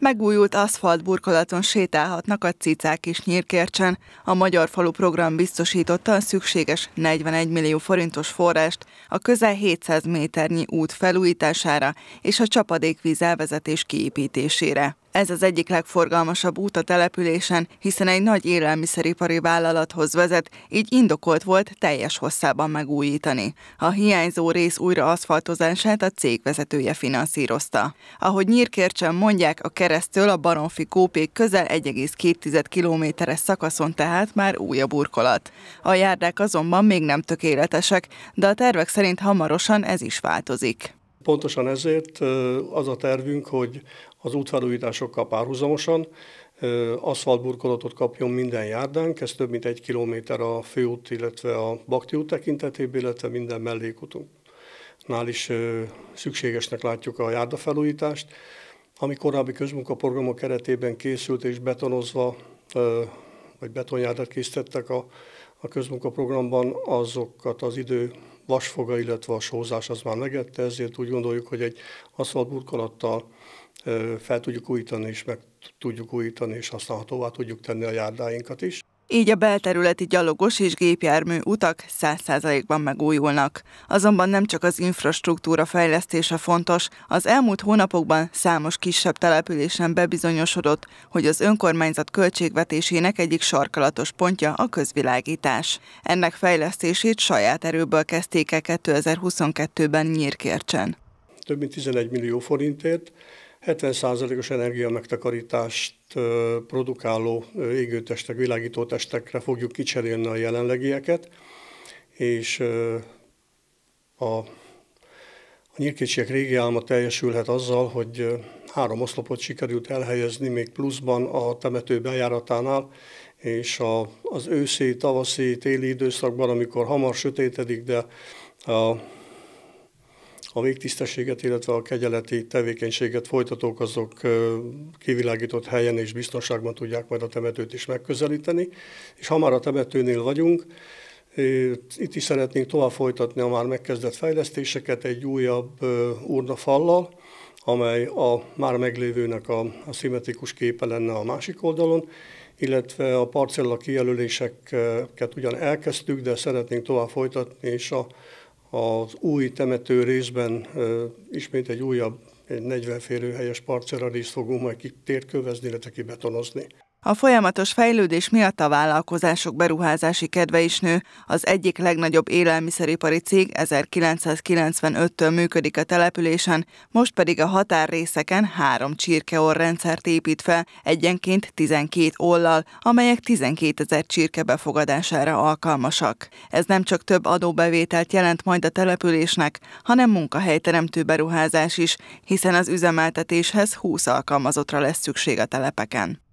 Megújult aszfaltburkolaton sétálhatnak a cicák is Nyírkércsen. A Magyar Falu program biztosította a szükséges 41 millió forintos forrást a közel 700 méternyi út felújítására és a csapadékvíz elvezetés kiépítésére. Ez az egyik legforgalmasabb út a településen, hiszen egy nagy élelmiszeripari vállalathoz vezet, így indokolt volt teljes hosszában megújítani. A hiányzó rész újra aszfaltozását a cég vezetője finanszírozta. Ahogy nyírkércsen mondják, a keresztől a Baronfi kópék közel 1,2 kilométeres szakaszon tehát már új a burkolat. A járdák azonban még nem tökéletesek, de a tervek szerint hamarosan ez is változik. Pontosan ezért az a tervünk, hogy az útfelújításokkal párhuzamosan aszfaltburkolatot kapjon minden járdánk, ez több mint egy kilométer a főút, illetve a Bakti út tekintetében, illetve minden mellékutunknál is szükségesnek látjuk a járdafelújítást, ami korábbi közmunkaprogramok keretében készült és betonozva, vagy betonjárdát készítettek a, a közmunkaprogramban, azokat az idő vasfoga, illetve a sózás az már megette, ezért úgy gondoljuk, hogy egy használt burkolattal fel tudjuk újítani, és meg tudjuk újítani, és használhatóvá tudjuk tenni a járdáinkat is. Így a belterületi gyalogos és gépjármű utak 100%-ban megújulnak. Azonban nem csak az infrastruktúra fejlesztése fontos, az elmúlt hónapokban számos kisebb településen bebizonyosodott, hogy az önkormányzat költségvetésének egyik sarkalatos pontja a közvilágítás. Ennek fejlesztését saját erőből kezdték el 2022-ben Nyírkércsen. Több mint 11 millió forintért 70%-os energia megtakarítást produkáló égőtestek, világítótestekre fogjuk kicserélni a jelenlegieket, és a a nyírkétségek régi álma teljesülhet azzal, hogy három oszlopot sikerült elhelyezni még pluszban a temető bejáratánál, és a, az őszi, tavaszi, téli időszakban, amikor hamar sötétedik, de a a végtisztességet, illetve a kegyeleti tevékenységet folytatók, azok kivilágított helyen és biztonságban tudják majd a temetőt is megközelíteni. És ha már a temetőnél vagyunk, itt is szeretnénk tovább folytatni a már megkezdett fejlesztéseket egy újabb urnafallal, amely a már meglévőnek a, a szimmetrikus képe lenne a másik oldalon, illetve a parcella kijelöléseket ugyan elkezdtük, de szeretnénk tovább folytatni, és a az új temető részben ismét egy újabb, egy 40 férőhelyes parcera fogunk majd kitérkövezni, illetve kibetonozni. A folyamatos fejlődés miatt a vállalkozások beruházási kedve is nő. Az egyik legnagyobb élelmiszeripari cég 1995-től működik a településen, most pedig a határrészeken három csirkeor rendszert épít fel, egyenként 12 ollal, amelyek 12 ezer csirke befogadására alkalmasak. Ez nem csak több adóbevételt jelent majd a településnek, hanem munkahelyteremtő beruházás is, hiszen az üzemeltetéshez 20 alkalmazottra lesz szükség a telepeken.